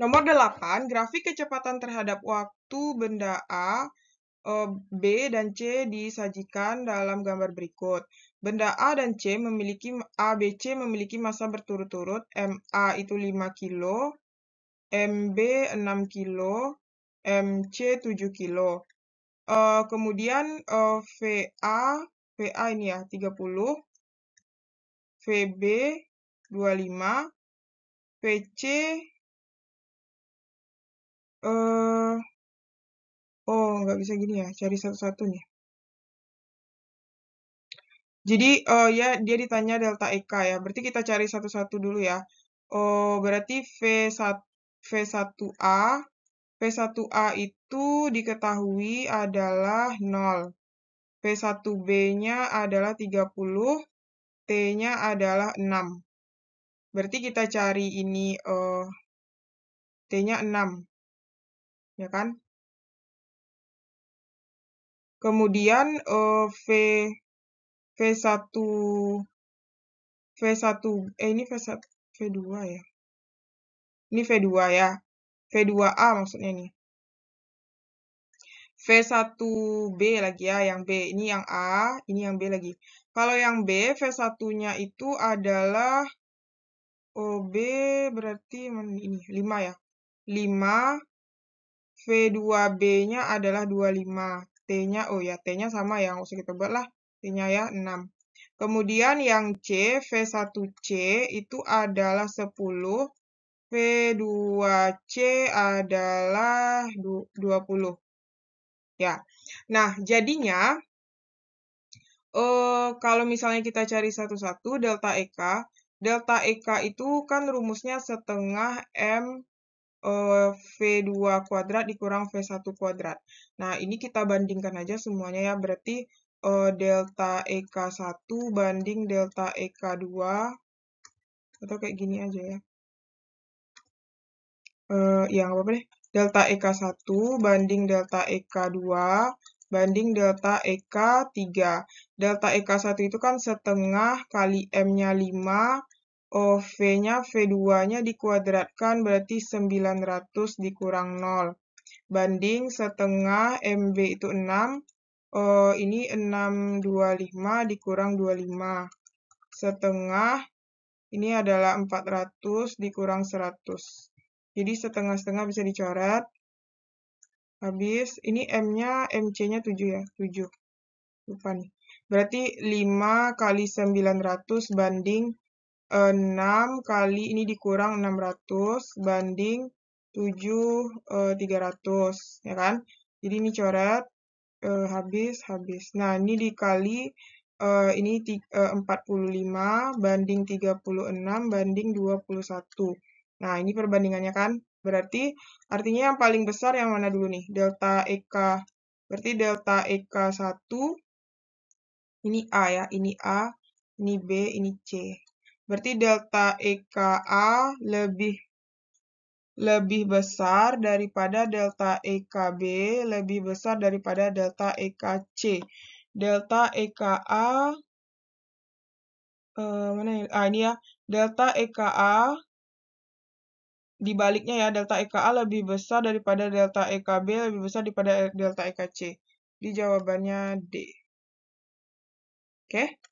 Nomor 8, grafik kecepatan terhadap waktu benda A, e, B, dan C disajikan dalam gambar berikut. Benda A dan C memiliki A, B, C memiliki masa berturut-turut. MA itu 5 kilo, MB 6 kilo, MC 7 kilo. Uh, kemudian uh, e, VA, VA ini ya 30, VB 25, VC uh, oh nggak bisa gini ya cari satu-satu nih jadi uh, ya dia ditanya delta EK ya. Berarti kita cari satu-satu dulu ya. Oh, berarti V1 V1A V1A itu diketahui adalah 0. V1B-nya adalah 30, T-nya adalah 6. Berarti kita cari ini uh, T-nya 6 ya kan? Kemudian eh, V V1 V1 eh ini V1 V2 ya. Ini V2 ya. V2A maksudnya nih. V1B lagi ya, yang B. Ini yang A, ini yang B lagi. Kalau yang B, V1-nya itu adalah OB oh, berarti ini 5 ya. 5 V2B-nya adalah 25. T-nya, oh ya, T-nya sama ya, nggak usah kita buat lah. T-nya ya 6. Kemudian yang C, V1C itu adalah 10. V2C adalah 20. Ya. Nah, jadinya eh, kalau misalnya kita cari satu-satu delta EK, delta EK itu kan rumusnya setengah M Eh, V2 kuadrat dikurang V1 kuadrat. Nah, ini kita bandingkan aja semuanya ya. Berarti eh, delta EK1 banding delta EK2 atau kayak gini aja ya. Uh, ya, nggak apa-apa deh. Delta EK1 banding delta EK2 banding delta EK3. Delta EK1 itu kan setengah kali M-nya 5 OV oh, nya V2 nya dikuadratkan berarti 900 dikurang 0 banding setengah MB itu 6 oh, ini 625 dikurang 25 setengah ini adalah 400 dikurang 100 jadi setengah-setengah bisa dicoret habis ini M nya MC nya 7 ya 7 lupa nih berarti 5 kali 900 banding 6 kali ini dikurang 600 banding 7 300 eh, ya kan jadi ini coret eh, habis habis nah ini dikali eh, ini 45 banding 36 banding 21 nah ini perbandingannya kan berarti artinya yang paling besar yang mana dulu nih delta EK berarti delta EK 1 ini A ya ini A ini B ini C Berarti delta EKA lebih lebih besar daripada delta EKB, lebih besar daripada delta EKC. Delta EKA uh, eh, mana ini? Ah, ini ya. Delta EKA dibaliknya ya, delta EKA lebih besar daripada delta EKB, lebih besar daripada eh, delta EKC. Di jawabannya D. Oke. Okay?